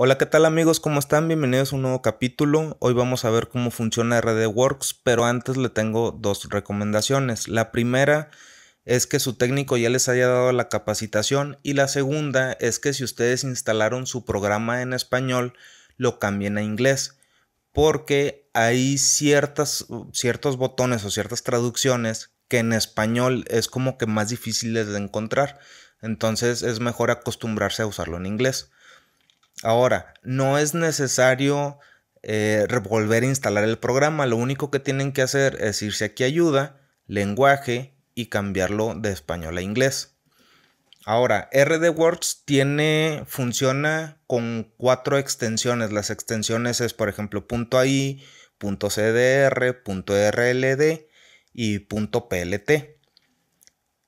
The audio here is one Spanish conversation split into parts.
Hola, ¿qué tal amigos? ¿Cómo están? Bienvenidos a un nuevo capítulo. Hoy vamos a ver cómo funciona RDWorks, pero antes le tengo dos recomendaciones. La primera es que su técnico ya les haya dado la capacitación y la segunda es que si ustedes instalaron su programa en español, lo cambien a inglés, porque hay ciertas, ciertos botones o ciertas traducciones que en español es como que más difíciles de encontrar. Entonces es mejor acostumbrarse a usarlo en inglés. Ahora, no es necesario eh, volver a instalar el programa, lo único que tienen que hacer es irse aquí a ayuda, lenguaje y cambiarlo de español a inglés. Ahora, RD Words tiene, funciona con cuatro extensiones. Las extensiones es, por ejemplo, .ai, .cdr, .rld y .plt.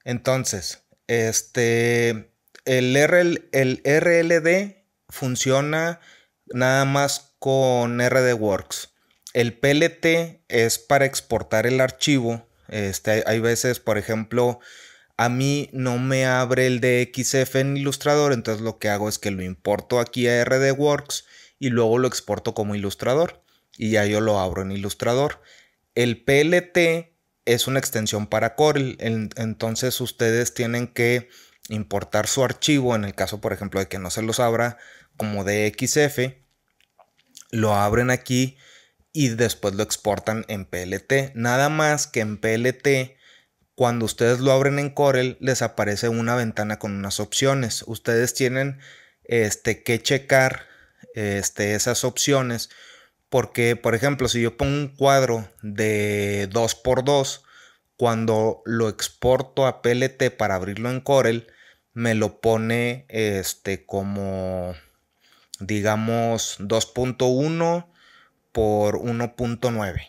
Entonces, este, el, el RLD funciona nada más con RDWorks. El PLT es para exportar el archivo. Este, hay veces, por ejemplo, a mí no me abre el DXF en Illustrator, entonces lo que hago es que lo importo aquí a RDWorks y luego lo exporto como Illustrator y ya yo lo abro en Illustrator. El PLT es una extensión para Corel, entonces ustedes tienen que importar su archivo en el caso, por ejemplo, de que no se los abra como DXF, lo abren aquí y después lo exportan en PLT. Nada más que en PLT, cuando ustedes lo abren en Corel, les aparece una ventana con unas opciones. Ustedes tienen este, que checar este, esas opciones porque, por ejemplo, si yo pongo un cuadro de 2x2, cuando lo exporto a PLT para abrirlo en Corel, me lo pone este como digamos 2.1 por 1.9.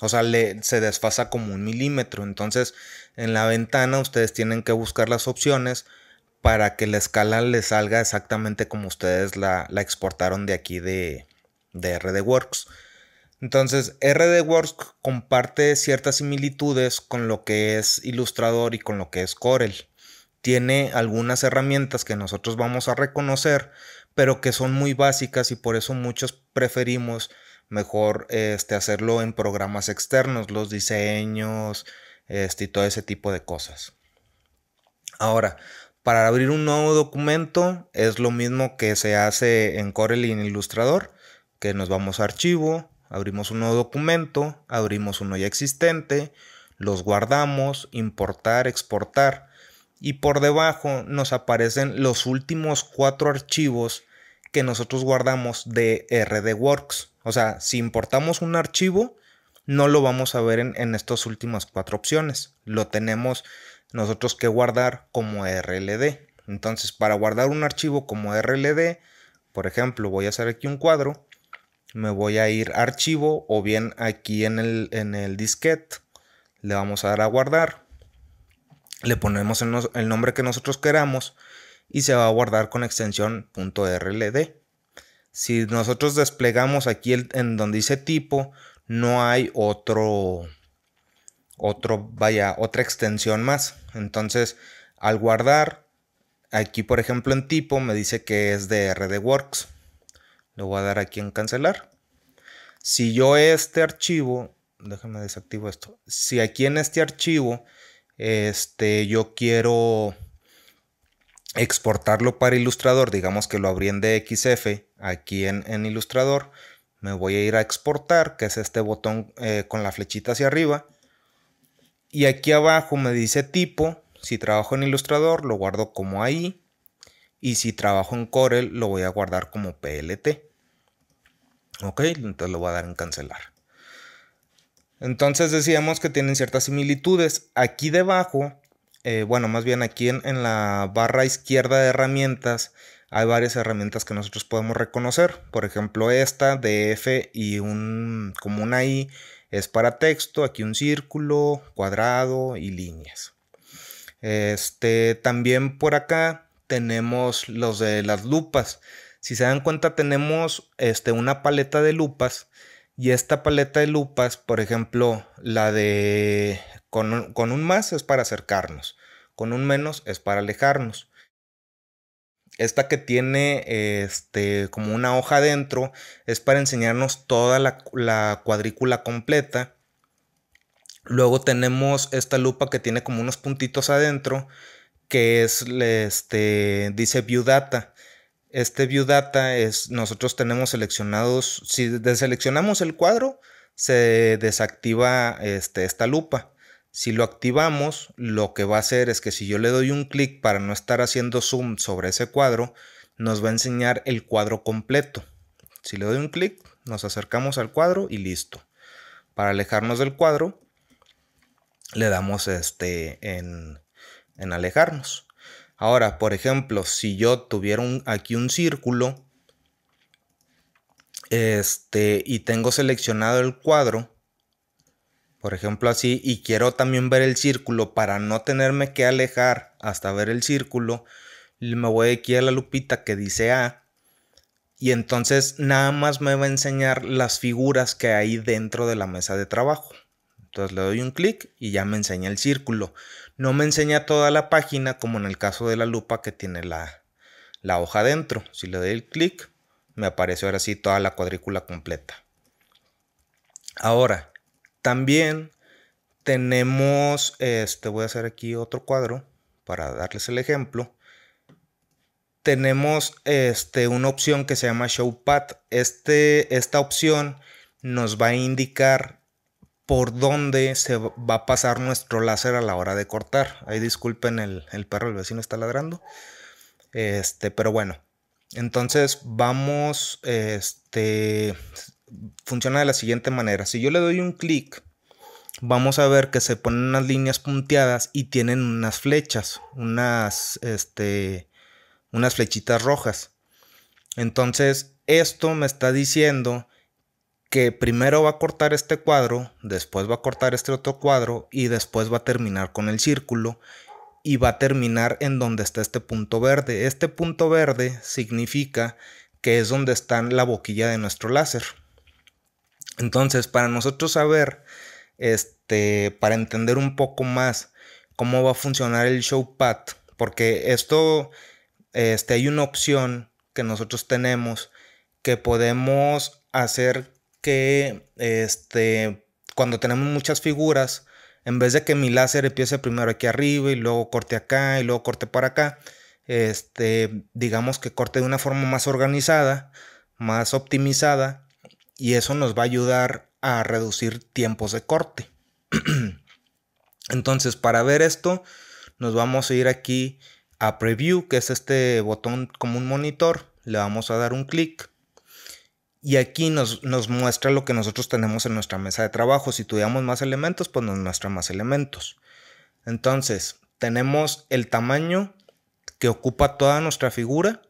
O sea, se desfasa como un milímetro. Entonces, en la ventana ustedes tienen que buscar las opciones para que la escala les salga exactamente como ustedes la, exportaron de aquí de, de RDWorks. Entonces, RDWorks comparte ciertas similitudes con lo que es Illustrator y con lo que es Corel tiene algunas herramientas que nosotros vamos a reconocer, pero que son muy básicas y por eso muchos preferimos mejor este, hacerlo en programas externos, los diseños este, y todo ese tipo de cosas. Ahora, para abrir un nuevo documento es lo mismo que se hace en Corel y en Illustrator, que nos vamos a archivo, abrimos un nuevo documento, abrimos uno ya existente, los guardamos, importar, exportar y por debajo nos aparecen los últimos cuatro archivos que nosotros guardamos de RDWorks. O sea, si importamos un archivo, no lo vamos a ver en, estas últimas cuatro opciones. Lo tenemos nosotros que guardar como RLD. Entonces, para guardar un archivo como RLD, por ejemplo, voy a hacer aquí un cuadro, me voy a ir a archivo o bien aquí en el, en el disquete, le vamos a dar a guardar, le ponemos el, nombre que nosotros queramos y se va a guardar con extensión .rld. Si nosotros desplegamos aquí en donde dice tipo, no hay otro, otro, vaya, otra extensión más. Entonces, al guardar, aquí por ejemplo en tipo me dice que es de RDWorks. Le voy a dar aquí en cancelar. Si yo este archivo, déjame desactivo esto. Si aquí en este archivo este, yo quiero exportarlo para Ilustrador, digamos que lo abrí en DXF aquí en, en Ilustrador, me voy a ir a exportar, que es este botón eh, con la flechita hacia arriba, y aquí abajo me dice tipo, si trabajo en Ilustrador lo guardo como ahí, y si trabajo en Corel lo voy a guardar como PLT. Ok, entonces lo voy a dar en cancelar. Entonces decíamos que tienen ciertas similitudes. Aquí debajo, eh, bueno, más bien aquí en, la barra izquierda de herramientas, hay varias herramientas que nosotros podemos reconocer. Por ejemplo, esta F y un como una I es para texto, aquí un círculo, cuadrado y líneas. Este, también por acá tenemos los de las lupas. Si se dan cuenta tenemos este, una paleta de lupas y esta paleta de lupas, por ejemplo, la de con un, más es para acercarnos, con un menos es para alejarnos. Esta que tiene este, como una hoja adentro es para enseñarnos toda la, la cuadrícula completa. Luego tenemos esta lupa que tiene como unos puntitos adentro, que es, este, dice View Data este view data es, nosotros tenemos seleccionados, si deseleccionamos el cuadro, se desactiva este, esta lupa. Si lo activamos, lo que va a hacer es que si yo le doy un clic para no estar haciendo zoom sobre ese cuadro, nos va a enseñar el cuadro completo. Si le doy un clic, nos acercamos al cuadro y listo. Para alejarnos del cuadro, le damos este en, en alejarnos. Ahora, por ejemplo, si yo tuviera aquí un círculo este, y tengo seleccionado el cuadro, por ejemplo así, y quiero también ver el círculo para no tenerme que alejar hasta ver el círculo, me voy aquí a la lupita que dice A y entonces nada más me va a enseñar las figuras que hay dentro de la mesa de trabajo. Entonces le doy un clic y ya me enseña el círculo no me enseña toda la página como en el caso de la lupa que tiene la, la hoja adentro. Si le doy el clic, me aparece ahora sí toda la cuadrícula completa. Ahora, también tenemos, este voy a hacer aquí otro cuadro para darles el ejemplo. Tenemos este, una opción que se llama Show Este, esta opción nos va a indicar por dónde se va a pasar nuestro láser a la hora de cortar. Ahí disculpen, el, perro el vecino está ladrando. Este, pero bueno, entonces vamos, este, funciona de la siguiente manera. Si yo le doy un clic, vamos a ver que se ponen unas líneas punteadas y tienen unas flechas, unas, este, unas flechitas rojas. Entonces, esto me está diciendo que primero va a cortar este cuadro, después va a cortar este otro cuadro y después va a terminar con el círculo y va a terminar en donde está este punto verde. Este punto verde significa que es donde está la boquilla de nuestro láser. Entonces, para nosotros saber, este, para entender un poco más cómo va a funcionar el showpad, porque esto, este, hay una opción que nosotros tenemos que podemos hacer que este, cuando tenemos muchas figuras, en vez de que mi láser empiece primero aquí arriba y luego corte acá y luego corte para acá, este, digamos que corte de una forma más organizada, más optimizada, y eso nos va a ayudar a reducir tiempos de corte. Entonces, para ver esto, nos vamos a ir aquí a Preview, que es este botón como un monitor. Le vamos a dar un clic. Y aquí nos, muestra lo que nosotros tenemos en nuestra mesa de trabajo. Si tuviéramos más elementos, pues nos muestra más elementos. Entonces, tenemos el tamaño que ocupa toda nuestra figura,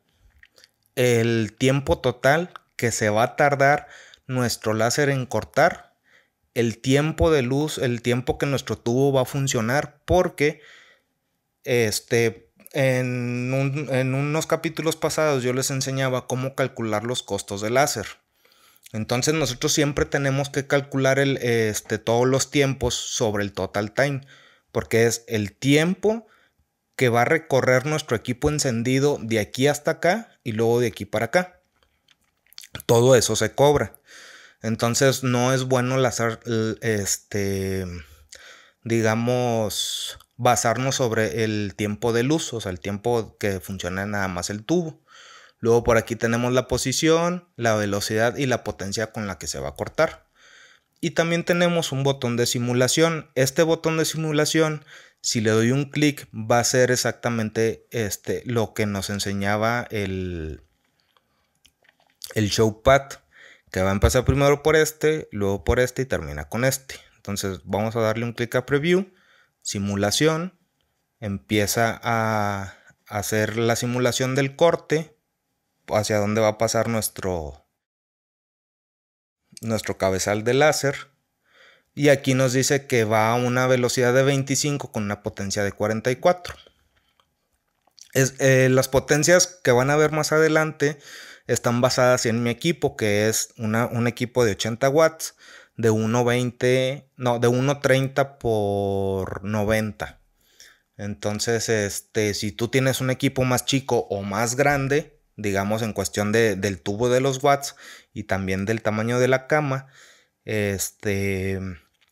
el tiempo total que se va a tardar nuestro láser en cortar, el tiempo de luz, el tiempo que nuestro tubo va a funcionar, porque este, en, en unos capítulos pasados yo les enseñaba cómo calcular los costos de láser. Entonces nosotros siempre tenemos que calcular el, este, todos los tiempos sobre el total time, porque es el tiempo que va a recorrer nuestro equipo encendido de aquí hasta acá y luego de aquí para acá. Todo eso se cobra. Entonces no es bueno este, digamos, basarnos sobre el tiempo de luz, o sea, el tiempo que funciona nada más el tubo. Luego por aquí tenemos la posición, la velocidad y la potencia con la que se va a cortar. Y también tenemos un botón de simulación. Este botón de simulación, si le doy un clic, va a ser exactamente este, lo que nos enseñaba el, el showpad. Que va a empezar primero por este, luego por este y termina con este. Entonces vamos a darle un clic a preview, simulación. Empieza a hacer la simulación del corte hacia dónde va a pasar nuestro, nuestro cabezal de láser. Y aquí nos dice que va a una velocidad de 25 con una potencia de 44. Es, eh, las potencias que van a ver más adelante están basadas en mi equipo, que es un equipo de 80 watts de 1.20, no, de 1.30 por 90. Entonces, este, si tú tienes un equipo más chico o más grande, digamos en cuestión del tubo de los watts y también del tamaño de la cama, este,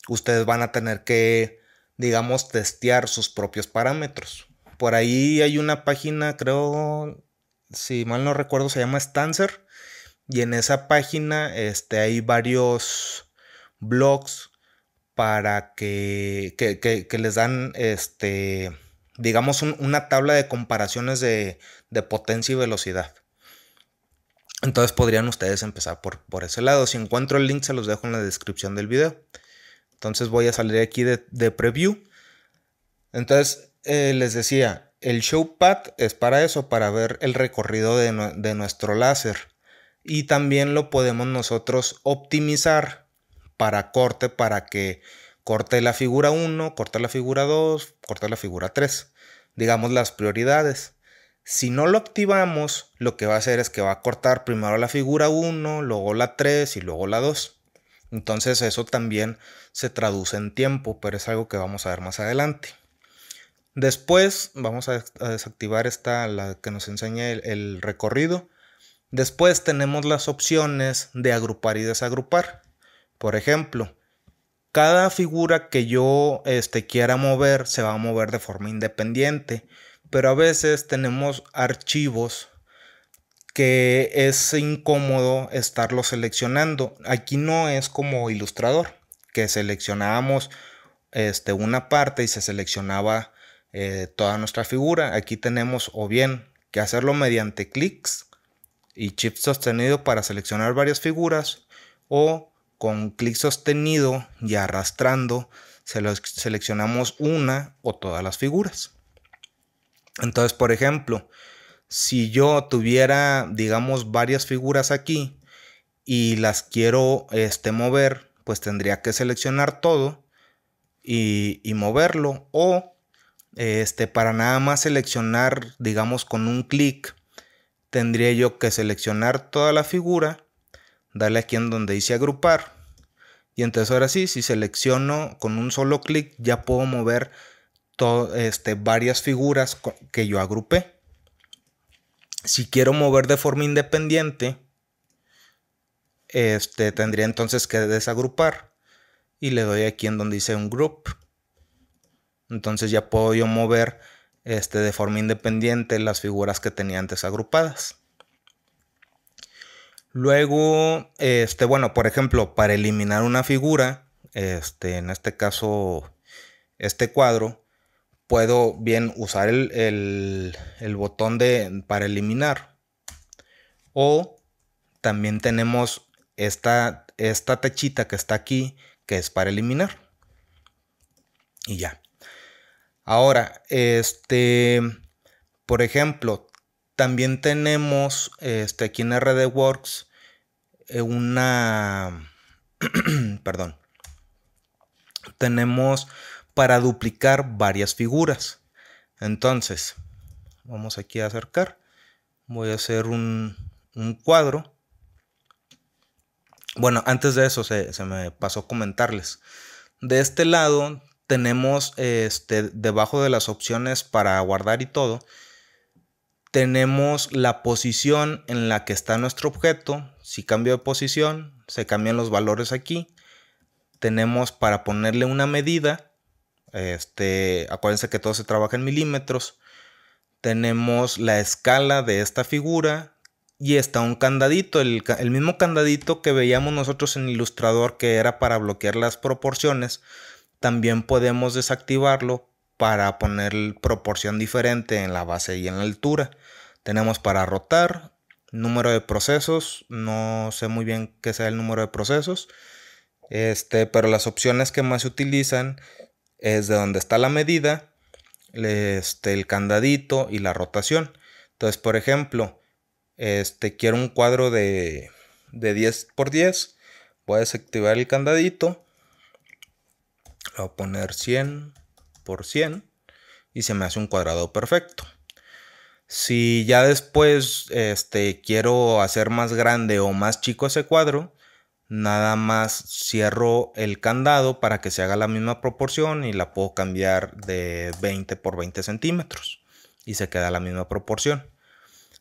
ustedes van a tener que, digamos, testear sus propios parámetros. Por ahí hay una página, creo, si mal no recuerdo, se llama Stancer. Y en esa página este, hay varios blogs para que, que, les dan, este, digamos, una tabla de comparaciones de, de potencia y velocidad. Entonces podrían ustedes empezar por, por ese lado. Si encuentro el link se los dejo en la descripción del video. Entonces voy a salir aquí de, preview. Entonces eh, les decía, el showpad es para eso, para ver el recorrido de, de nuestro láser. Y también lo podemos nosotros optimizar para corte, para que corte la figura 1, corte la figura 2, corte la figura 3. Digamos las prioridades. Si no lo activamos, lo que va a hacer es que va a cortar primero la figura 1, luego la 3 y luego la 2. Entonces eso también se traduce en tiempo, pero es algo que vamos a ver más adelante. Después vamos a, desactivar esta, la que nos enseña el, recorrido. Después tenemos las opciones de agrupar y desagrupar. Por ejemplo, cada figura que yo este, quiera mover se va a mover de forma independiente pero a veces tenemos archivos que es incómodo estarlo seleccionando. Aquí no es como ilustrador, que seleccionábamos este, una parte y se seleccionaba eh, toda nuestra figura. Aquí tenemos o bien que hacerlo mediante clics y chip sostenido para seleccionar varias figuras o con clic sostenido y arrastrando seleccionamos una o todas las figuras. Entonces, por ejemplo, si yo tuviera, digamos, varias figuras aquí y las quiero este, mover, pues tendría que seleccionar todo y, y moverlo. O este, para nada más seleccionar, digamos, con un clic, tendría yo que seleccionar toda la figura, darle aquí en donde dice agrupar. Y entonces ahora sí, si selecciono con un solo clic, ya puedo mover este, varias figuras que yo agrupé. Si quiero mover de forma independiente, este, tendría entonces que desagrupar. Y le doy aquí en donde dice un group. Entonces ya puedo yo mover este, de forma independiente las figuras que tenía antes agrupadas. Luego, este, bueno, por ejemplo, para eliminar una figura, este, en este caso, este cuadro, puedo bien usar el, el, botón de, para eliminar. O también tenemos esta, esta techita que está aquí, que es para eliminar. Y ya. Ahora, este, por ejemplo, también tenemos este, aquí en RDWorks eh, una, perdón, tenemos para duplicar varias figuras. Entonces, vamos aquí a acercar. Voy a hacer un, cuadro. Bueno, antes de eso se, me pasó comentarles. De este lado tenemos este, debajo de las opciones para guardar y todo, tenemos la posición en la que está nuestro objeto. Si cambio de posición, se cambian los valores aquí. Tenemos para ponerle una medida este, acuérdense que todo se trabaja en milímetros. Tenemos la escala de esta figura y está un candadito, el, mismo candadito que veíamos nosotros en Ilustrador que era para bloquear las proporciones. También podemos desactivarlo para poner proporción diferente en la base y en la altura. Tenemos para rotar, número de procesos, no sé muy bien qué sea el número de procesos, este, pero las opciones que más se utilizan es de donde está la medida, este, el candadito y la rotación. Entonces, por ejemplo, este, quiero un cuadro de, de 10 por 10. Voy a desactivar el candadito. Voy a poner 100 por 100 y se me hace un cuadrado perfecto. Si ya después este, quiero hacer más grande o más chico ese cuadro, nada más cierro el candado para que se haga la misma proporción y la puedo cambiar de 20 por 20 centímetros y se queda la misma proporción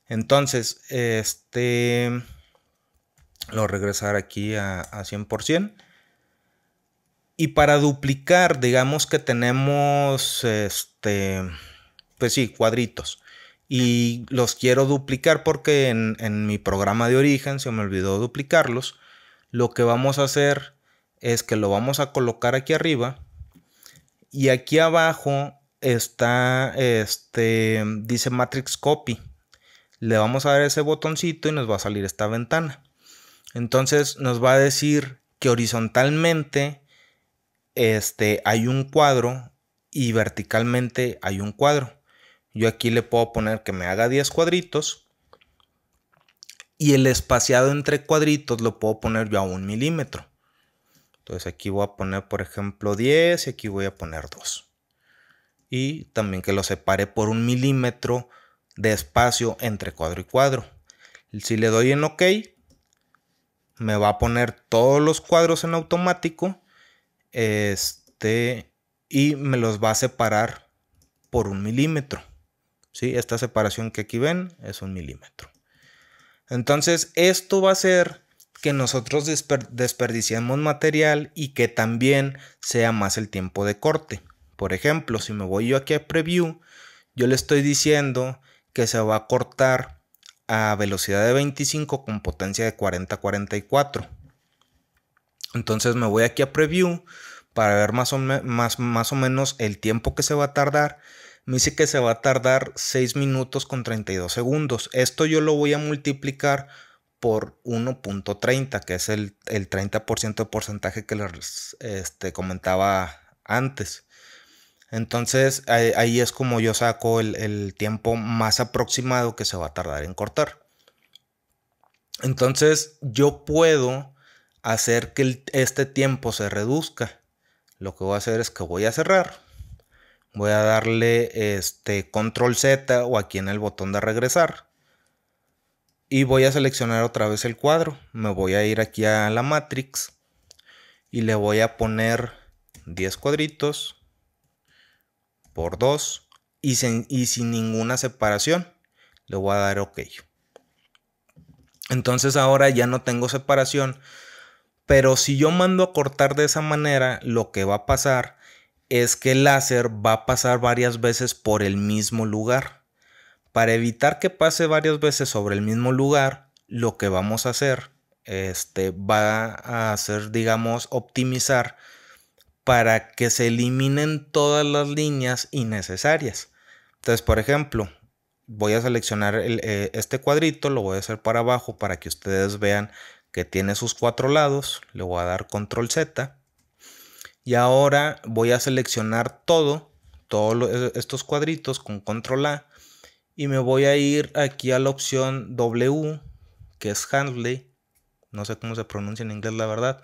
entonces este lo regresar aquí a, 100% y para duplicar digamos que tenemos este pues sí cuadritos y los quiero duplicar porque en mi programa de origen se me olvidó duplicarlos lo que vamos a hacer es que lo vamos a colocar aquí arriba y aquí abajo está este dice matrix copy le vamos a dar ese botoncito y nos va a salir esta ventana entonces nos va a decir que horizontalmente este hay un cuadro y verticalmente hay un cuadro yo aquí le puedo poner que me haga 10 cuadritos y el espaciado entre cuadritos lo puedo poner yo a un milímetro. Entonces aquí voy a poner, por ejemplo, 10 y aquí voy a poner 2. Y también que lo separe por un milímetro de espacio entre cuadro y cuadro. Si le doy en OK, me va a poner todos los cuadros en automático. Este, y me los va a separar por un milímetro. ¿sí? Esta separación que aquí ven es un milímetro. Entonces, esto va a hacer que nosotros desperdiciemos material y que también sea más el tiempo de corte. Por ejemplo, si me voy yo aquí a preview, yo le estoy diciendo que se va a cortar a velocidad de 25 con potencia de 40-44. Entonces me voy aquí a preview para ver más o menos el tiempo que se va a tardar me dice que se va a tardar 6 minutos con 32 segundos. Esto yo lo voy a multiplicar por 1.30, que es el, 30% de porcentaje que les este, comentaba antes. Entonces ahí, es como yo saco el, tiempo más aproximado que se va a tardar en cortar. Entonces yo puedo hacer que este tiempo se reduzca. Lo que voy a hacer es que voy a cerrar voy a darle este control Z o aquí en el botón de regresar. Y voy a seleccionar otra vez el cuadro. Me voy a ir aquí a la matrix y le voy a poner 10 cuadritos por 2 y sin, y sin ninguna separación. Le voy a dar OK. Entonces ahora ya no tengo separación. Pero si yo mando a cortar de esa manera, lo que va a pasar es que el láser va a pasar varias veces por el mismo lugar. Para evitar que pase varias veces sobre el mismo lugar, lo que vamos a hacer este, va a hacer, digamos, optimizar para que se eliminen todas las líneas innecesarias. Entonces, por ejemplo, voy a seleccionar eh, este cuadrito, lo voy a hacer para abajo para que ustedes vean que tiene sus cuatro lados. Le voy a dar control Z y ahora voy a seleccionar todo, todos e, estos cuadritos con control A. Y me voy a ir aquí a la opción W, que es Handley. No sé cómo se pronuncia en inglés, la verdad.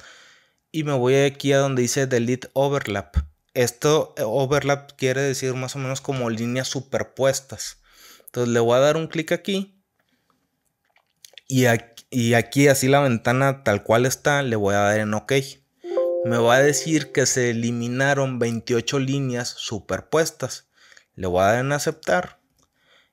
Y me voy aquí a donde dice Delete Overlap. Esto eh, overlap quiere decir más o menos como líneas superpuestas. Entonces le voy a dar un clic aquí. Y, aquí. y aquí así la ventana tal cual está, le voy a dar en OK me va a decir que se eliminaron 28 líneas superpuestas. Le voy a dar en aceptar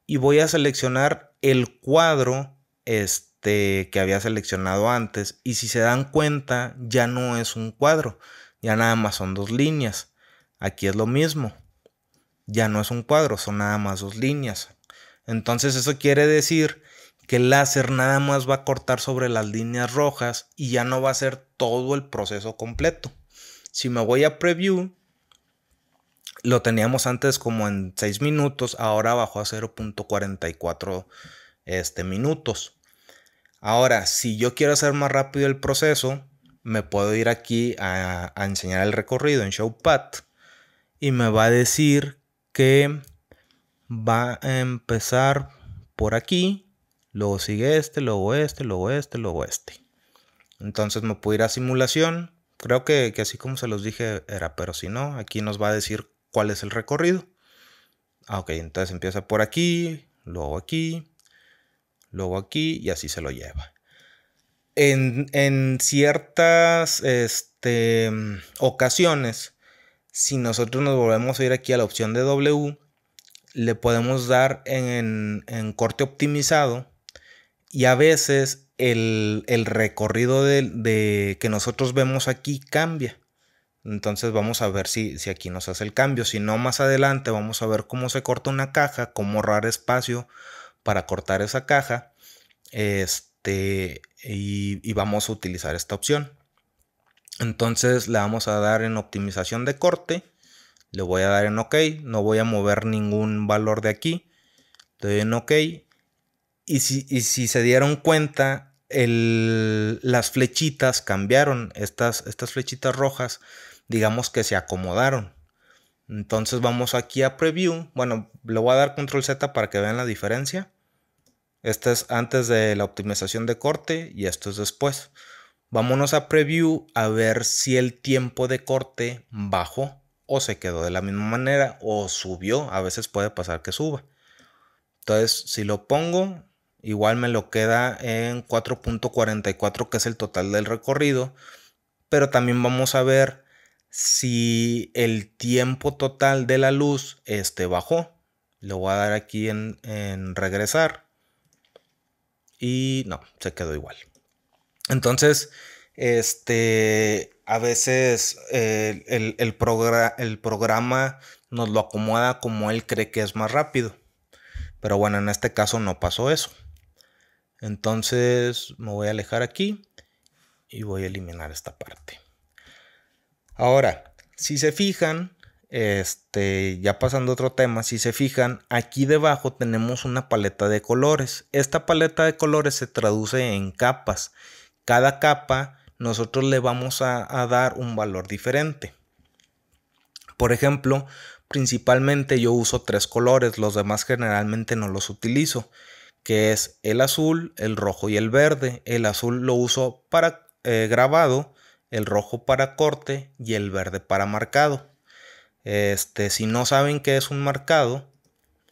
y voy a seleccionar el cuadro este que había seleccionado antes y si se dan cuenta ya no es un cuadro, ya nada más son dos líneas. Aquí es lo mismo. Ya no es un cuadro, son nada más dos líneas. Entonces eso quiere decir que el láser nada más va a cortar sobre las líneas rojas y ya no va a ser todo el proceso completo. Si me voy a preview, lo teníamos antes como en 6 minutos, ahora bajó a 0.44 este, minutos. Ahora, si yo quiero hacer más rápido el proceso, me puedo ir aquí a, a enseñar el recorrido en Showpad y me va a decir que va a empezar por aquí luego sigue este, luego este, luego este, luego este. Entonces me puedo ir a simulación. Creo que, así como se los dije era, pero si no, aquí nos va a decir cuál es el recorrido. Ah, ok, entonces empieza por aquí, luego aquí, luego aquí y así se lo lleva. En, ciertas este, ocasiones, si nosotros nos volvemos a ir aquí a la opción de W, le podemos dar en corte optimizado y a veces el, recorrido de, que nosotros vemos aquí cambia. Entonces vamos a ver si, aquí nos hace el cambio. Si no, más adelante vamos a ver cómo se corta una caja, cómo ahorrar espacio para cortar esa caja. Este, y, y vamos a utilizar esta opción. Entonces le vamos a dar en optimización de corte. Le voy a dar en OK. No voy a mover ningún valor de aquí. Le doy en OK. Y si, se dieron cuenta, las flechitas cambiaron, estas, estas flechitas rojas, digamos que se acomodaron. Entonces vamos aquí a preview. Bueno, le voy a dar control Z para que vean la diferencia. Esta es antes de la optimización de corte y esto es después. Vámonos a preview a ver si el tiempo de corte bajó o se quedó de la misma manera o subió. A veces puede pasar que suba. Entonces, si lo pongo, Igual me lo queda en 4.44 que es el total del recorrido. Pero también vamos a ver si el tiempo total de la luz este, bajó. lo voy a dar aquí en, regresar. Y no, se quedó igual. Entonces, este, a veces eh, el, el programa nos lo acomoda como él cree que es más rápido. Pero bueno, en este caso no pasó eso. Entonces me voy a alejar aquí y voy a eliminar esta parte. Ahora, si se fijan, este, ya pasando a otro tema, si se fijan, aquí debajo tenemos una paleta de colores. Esta paleta de colores se traduce en capas. Cada capa nosotros le vamos a dar un valor diferente. Por ejemplo, principalmente yo uso tres colores, los demás generalmente no los utilizo que es el azul, el rojo y el verde. El azul lo uso para eh, grabado, el rojo para corte y el verde para marcado. Este, si no saben qué es un marcado,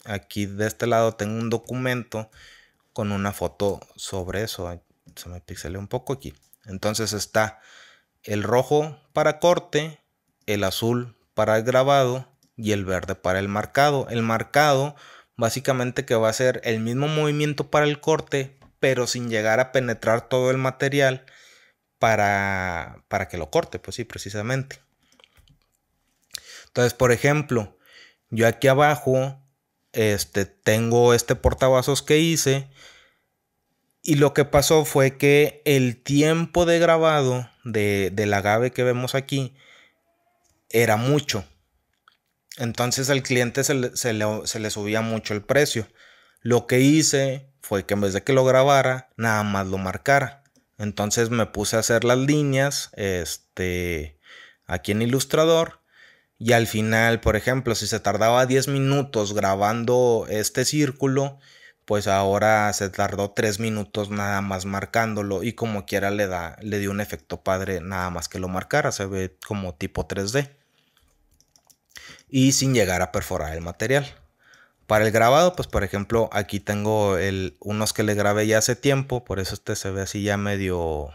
aquí de este lado tengo un documento con una foto sobre eso. Se me pixelé un poco aquí. Entonces está el rojo para corte, el azul para el grabado y el verde para el marcado. El marcado Básicamente que va a ser el mismo movimiento para el corte, pero sin llegar a penetrar todo el material para, para que lo corte, pues sí, precisamente. Entonces, por ejemplo, yo aquí abajo este, tengo este portavasos que hice. Y lo que pasó fue que el tiempo de grabado de, la agave que vemos aquí era mucho. Entonces al cliente se le, subía mucho el precio. Lo que hice fue que en vez de que lo grabara, nada más lo marcara. Entonces me puse a hacer las líneas este, aquí en Ilustrador. Y al final, por ejemplo, si se tardaba 10 minutos grabando este círculo, pues ahora se tardó 3 minutos nada más marcándolo. Y como quiera le, da, le dio un efecto padre nada más que lo marcara. Se ve como tipo 3D y sin llegar a perforar el material. Para el grabado, pues por ejemplo, aquí tengo unos que le grabé ya hace tiempo, por eso este se ve así ya medio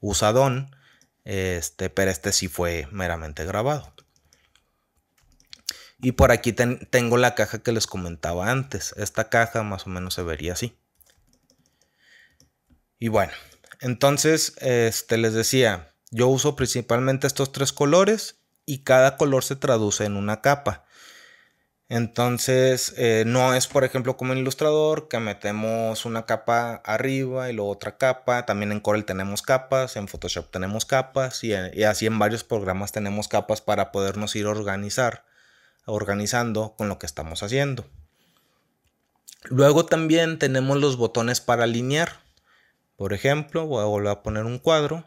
usadón, este, pero este sí fue meramente grabado. Y por aquí tengo la caja que les comentaba antes. Esta caja más o menos se vería así. Y bueno, entonces este, les decía, yo uso principalmente estos tres colores y cada color se traduce en una capa. Entonces, eh, no es, por ejemplo, como en Ilustrador, que metemos una capa arriba y luego otra capa. También en Corel tenemos capas, en Photoshop tenemos capas eh, y, así en varios programas tenemos capas para podernos ir organizar, organizando con lo que estamos haciendo. Luego también tenemos los botones para alinear. Por ejemplo, voy a volver a poner un cuadro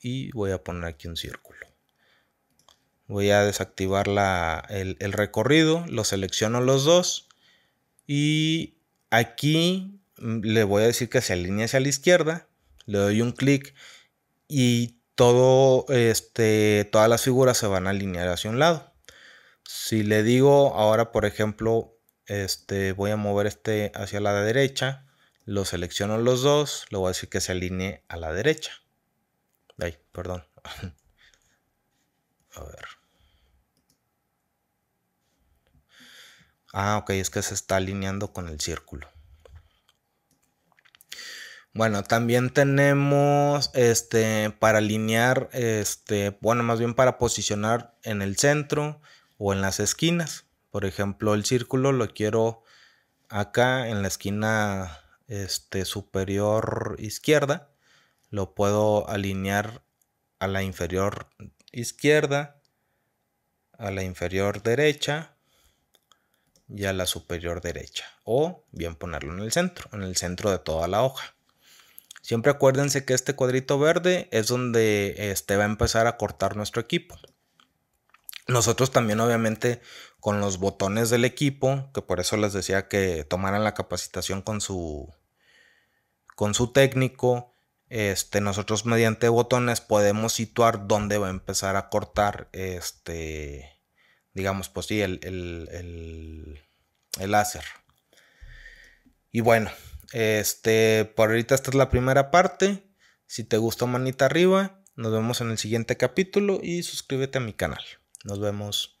y voy a poner aquí un círculo. Voy a desactivar el, recorrido, lo selecciono los dos y aquí mm, le voy a decir que se alinee hacia la izquierda, le doy un clic y todo, este, todas las figuras se van a alinear hacia un lado. Si le digo ahora, por ejemplo, este, voy a mover este hacia la derecha, lo selecciono los dos, le voy a decir que se alinee a la derecha. Ay, perdón. A ver. Ah, ok, es que se está alineando con el círculo. Bueno, también tenemos este para alinear, este, bueno, más bien para posicionar en el centro o en las esquinas. Por ejemplo, el círculo lo quiero acá en la esquina este, superior izquierda. Lo puedo alinear a la inferior izquierda, a la inferior derecha y a la superior derecha. O bien ponerlo en el centro, en el centro de toda la hoja. Siempre acuérdense que este cuadrito verde es donde este va a empezar a cortar nuestro equipo. Nosotros también obviamente con los botones del equipo, que por eso les decía que tomaran la capacitación con su, con su técnico, este, nosotros mediante botones podemos situar dónde va a empezar a cortar este, digamos, pues sí, el, láser. Y bueno, este, por ahorita esta es la primera parte. Si te gustó, manita arriba. Nos vemos en el siguiente capítulo y suscríbete a mi canal. Nos vemos.